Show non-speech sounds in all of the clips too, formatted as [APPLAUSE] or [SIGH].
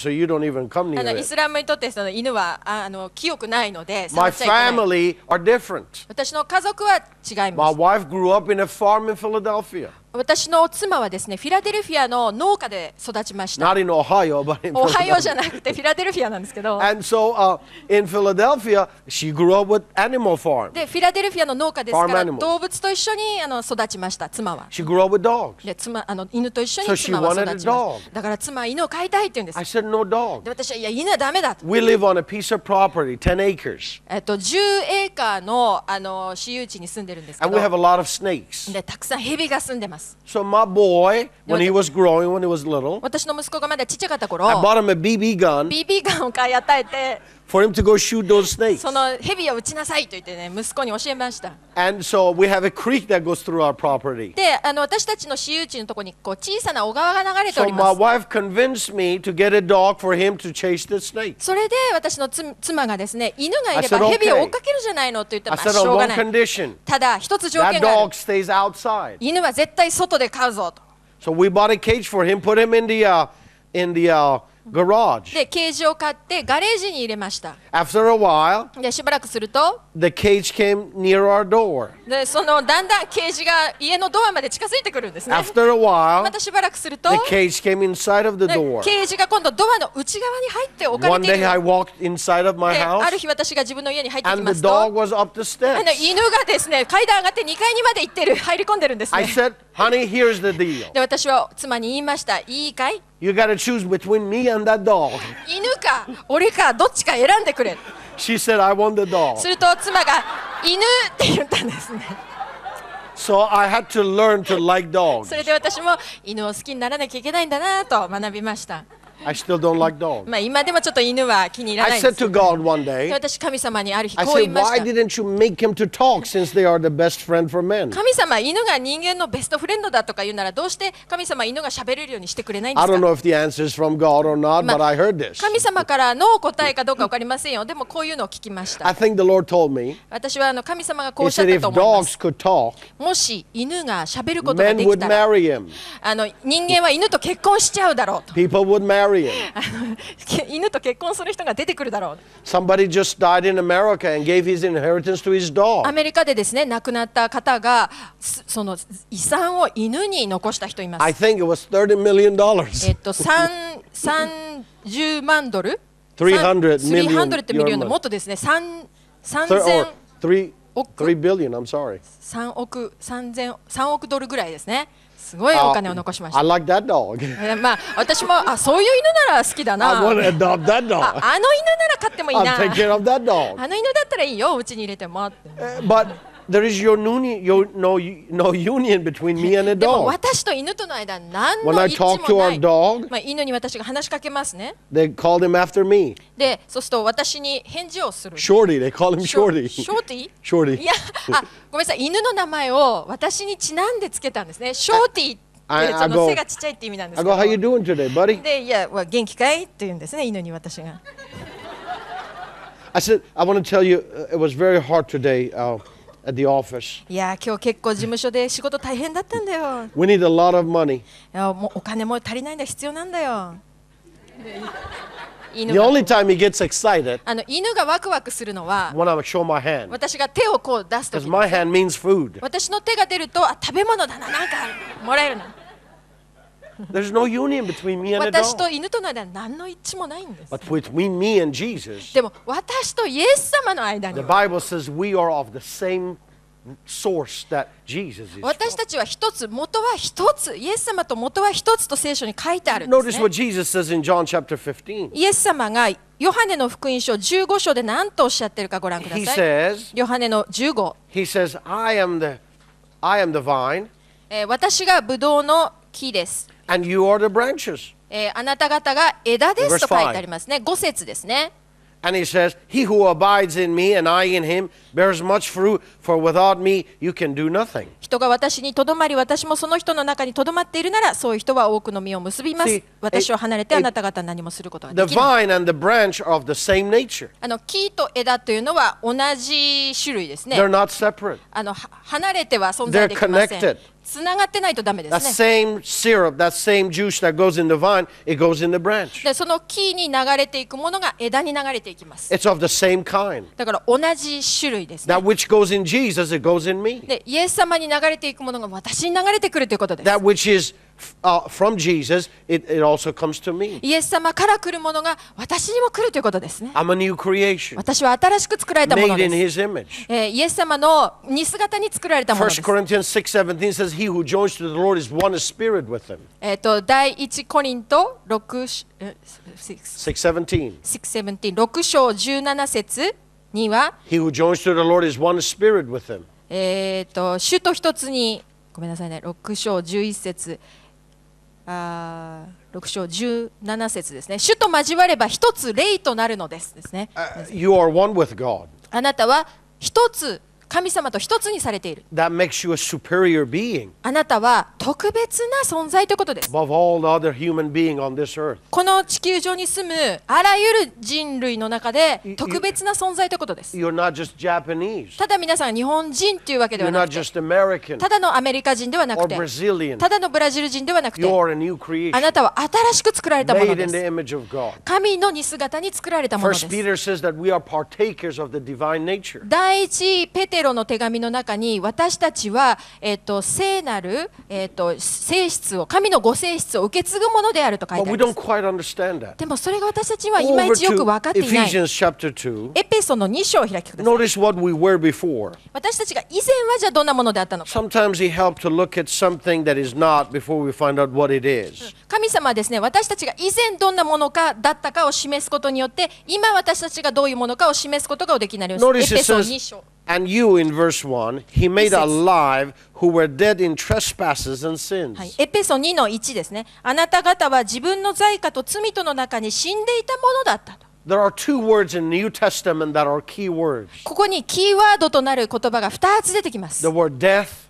So you do don't even come near it. My family are different. My wife grew up in a farm in Philadelphia. 私の妻はですね、フィラデルフィアの農家で育ちました。Not in Ohio, but in オハイオじゃなくてフィラデルフィアなんですけど。And so、uh, in Philadelphia, she grew up with animal farm. で、フィラデルフィアの農家ですから、動物と一緒にあの育ちました、妻は。She grew up with dogs. で、妻あの犬と一緒に妻は育ちました。だから妻は犬を飼いたいって言うんです。I said, no dog. で、私は、いや、犬はダメだ。We live on a piece of property, 10 acres. えっと、10エーカーのあの私有地に住んでるんですけど。And we have a lot of snakes. で、たくさん蛇が住んでます。ます。So my boy, when he was growing, when he was little, I bought him a BB gun BB ガンを買い与えて、for him to go shoot those snakes. その蛇を撃ちなさいと言ってね、息子に教えました。And so we have a creek that goes through our property. で、あの私たちの私有地のところにこう小さな小川が流れてお So り my ます。wife convinced me to get a dog for him to chase the snakes. それで私のつ妻がですね、犬がいれ I ば said, 蛇を追っかけるじゃないのと言ったら、I まあ said し on ょうが one ない。condition ただ、一つ条 that 件がある dog。stays outside. 犬は絶対外で飼うぞと。So we bought a cage for him, put him in the uh, in the uh, g a r a g で、ケージを買って、ガレージに入れました。で、しばらくすると、その、だんだんケージが家のドアまで近づいてくるんですね。After a while, またしばらくすると、the cage c ケージが今度ドアの内側に入っておかれいる One ある日私が自分の家に入ってきますと、a 犬がですね、階段上がって2階にまで行ってる、入り込んでるんですね。Honey, here's the deal. で私は妻に言いました。いいかい You gotta choose between me and that dog. 犬か俺かどっちか選んでくれ。She said, I want the dog. すると妻が犬って言ったんですね。So I had to learn to like dogs. それで私も犬を好きにならなきゃいけないんだなと学びました。I still don't like dogs. I said to。God one day, I said, why didn't you make him to talk since they are the best friend for men? I don't know if the answer is from God or not, but I heard this. I think the Lord told me, He said, if dogs。could talk, men would marry him. People would marry marry him. 犬と結婚する人が出てくるだろう。Somebody just died in America and gave his inheritance to his dog. アメリカでですね、亡くなった方がその遺産を犬に残した人います。I think it was 30 million dollars. えっと、3、30万ドル ?300 million. 300ってミリオンのもっとですね、3、3000。3 billion, I'm sorry. 3億、3000、3億ドルぐらいですね。すごいお金を残しました。I like that dog. [LAUGHS] まあ私もあそういう犬なら好きだな。I a d o p t that dog. ああの犬なら飼ってもいいな。i l take care of that dog. あの犬だったらいいよ、うちに入れても。But there is your, your no, no union between me and a [LAUGHS] dog. When I talk to our dog, they called him after me. Shorty, they call him Shorty. Shorty. [LAUGHS] Shorty. いやあごめんなさい犬の名前を私にちなんでつけたんですねショーティーっ [LAUGHS] I- go- go, how you doing today, buddy? でいやわ元気かいって言うんですね犬に私が I said, I want to tell you, uh, it was very hard today. Uh, at the office. いや今日結構事務所で仕事大変だったんだよ。We need a lot of money. いやもうお金も足りないんだ必要なんだよ。The only time he gets excited あの犬がワクワクするのは when I show my hand. 私が手をこう出すとき my hand means food. 私の手が出るとあ食べ物だななんかもらえるの。There's no union between me and a dog. 私と犬との間に何の一致もないんです。But between me and Jesus, でも私とイエス様の間に the は Bible says we are of the same source that Jesus is. 私たちは一つ、元は一つ、イエス様と元は一つと聖書に書いてある from. んで Notice す、what ね。Jesus says in John chapter 15. イエス様がヨハネの福音書15章で何とおっしゃってるかご覧くだ He さい。says, ヨハネの15、He says, I am the I am the vine, えー私がブドウの木です。And you are the branches. えあなた方が枝ですと書いてありますね。5節ですね。And he says, He who abides in me and I in him bears much fruit, for without me you can do nothing. 人が私にとどまり、私もその人の中にとどまっているなら、そういう人は多くの実を結びます。私を離れてあなた方何もすることはできない。The vine and the branch are of the same nature. あの木と枝というのは同じ種類ですね。They're not separate. あの離れては存在できません。They're connected. つながってないとダメです That ね。same syrup, that same juice that goes in the vine, it goes in the branch. でその木に流れていくものが枝に流れていきます。It's of the same kind. だから同じ種類ですね That。which goes in Jesus, it goes in me. でイエス様に流れていくものが私に流れてくるということです。That which is uh, from Jesus, it, it also comes to me. イエス様から来るものが私にも来るということですね。I'm a new creation. 私は新しく作られたもの Made で in す。his image. えーイエス様の似姿に作られたもので1す。Corinthians 6:17 says, He who joins to the Lord is one spirit with him. えっと、第一コリント6しえ6 6:17. 17 6章17節には、He who joins to the Lord is one spirit with him. えー、と主と一つにごめんなさいね6章11節、あ6章17節ですね。主と交われば一つ霊となるのですですね。Uh, you are one with God. あなたは一つ神様と一つにされている。That makes you a superior being. あなたは特別な存在ということです。Above all other human being on this earth. この地球上に住むあらゆる人類の中で特別な存在ということです。You're not just Japanese. ただ皆さん日本人というわけではなくて、You're not just American. ただのアメリカ人ではなくて、or Brazilian. ただのブラジル人ではなくて、You're a new creation. あなたは新しく作られたものです。Made in the image of God. 神の似姿に作られたものです。First Peter says that we are partakers of the divine nature. 第一ペテテロの手紙の中に私たちは、えーと、聖なる、えーと、性質を神のご性質を受け継ぐものであると書いてありでもそれが私たちはいまいちよく分かっていないエペソの2章を開きください私たちが以前はじゃあどんなものであったのか神様はですね私たちが以前どんなものかだったかを示すことによって今私たちがどういうものかを示すことができなりますエペソ2章 And you in verse 1, he made alive who were dead in trespasses and sins. エペソ2の1ですね。あなた方は自分の罪家と罪との中に死んでいたものだったと。There are two words in the New Testament that are key words. ここにキーワードとなる言葉が2つ出てきます。The word death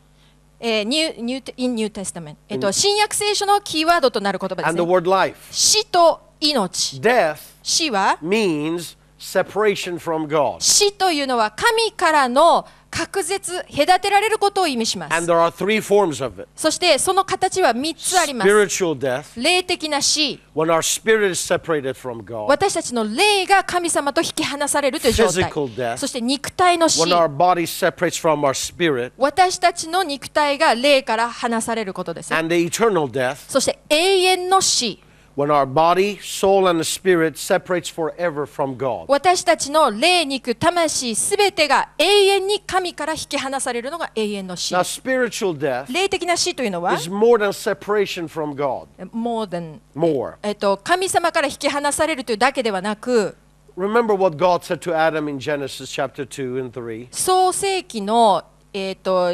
えー、n e in New Testament、えっと、新約聖書のキーワードとなる言葉です、ね。And the word life. 死と命。Death 死は means separation from God. 死というのは神からの隔絶、隔てられることを意味します。And there are three forms of it. そしてその形は3つあります。Spiritual death, 霊的な死 when our spirit is separated from God. 私たちの霊が神様と引き離されるという状態。Physical death, そして肉体の死 when our body separates from our spirit. 私たちの肉体が霊から離されることです。And the eternal death, そして永遠の死。when our body, soul, and spirit separates forever from God. 私たちの霊肉、魂、すべてが永遠に神から引き離されるのが永遠の死。Now, spiritual death 霊的な死というのは、is more than separation from God. More than, more. えっと、神様から引き離されるというだけではなく、Remember what God said to Adam in Genesis chapter 2 and 3. 創世記の、えっと、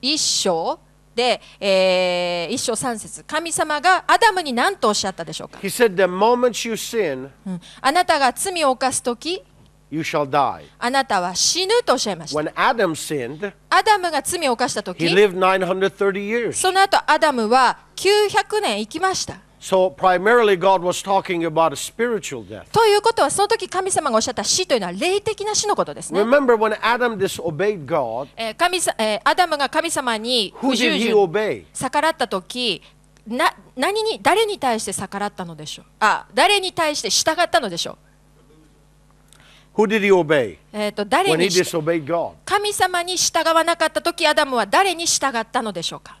一章。で、えー、一章三節神様がアダムに何とおっしゃったでしょうか He said, The moment you sin, あなたが罪を犯すとき you shall die. あなたは死ぬとおっしゃいました。When Adam sinned, アダムが罪を犯したとき、その後アダムは900年生きました。So primarily God was talking about a spiritual death. ということはその時神様がおっしゃった死というのは霊的な死のことですね。Remember when Adam disobeyed God? 神さアダムが神様に不従順逆らった時な何に誰に対して逆らったのでしょうあ誰に対して従ったのでしょう Who did he obey? えと誰に神様に従わなかった時アダムは誰に従ったのでしょうか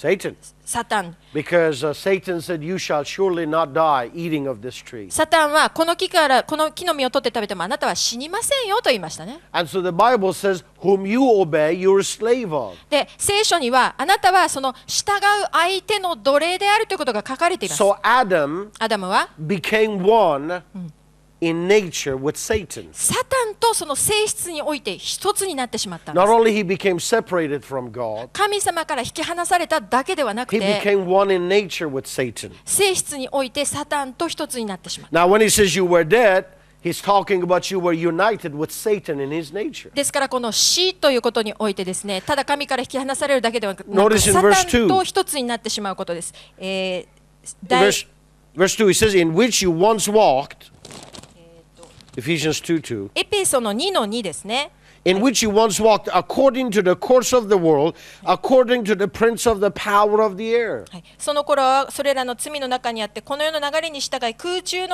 Satan. Satan. Because、uh, Satan said, You shall surely not die eating of this tree. サタンはこの木からこの木の実を取って食べてもあなたは死にませんよと言いましたね。And so the Bible says, Whom you obey, you're a slave of. で、聖書にはあなたはその従う相手の奴隷であるということが書かれています。So Adam アダムは became one、うん in nature with Satan. サタンとその性質において一つになってしまったんです。Not only he became separated from God, 神様から引き離されただけではなく he て、became one in nature with Satan. 性質においてサタンと一つになってしまった。Now, when he says you were dead, he's talking about you were united with Satan in his nature. ですからこの死ということにおいてですね、ただ神から引き離されるだけではな Notice く、in サ verse タンと一つになってしまうことです。えー、第 Verse, verse 2, he says, In which you once walked. Ephesians 2 2. エペソの2の2ですね。in which you once walked according to the course of the world, according to the prince of the power of the air. その頃はそれらの罪の中にあって、この世の流れに従い空中の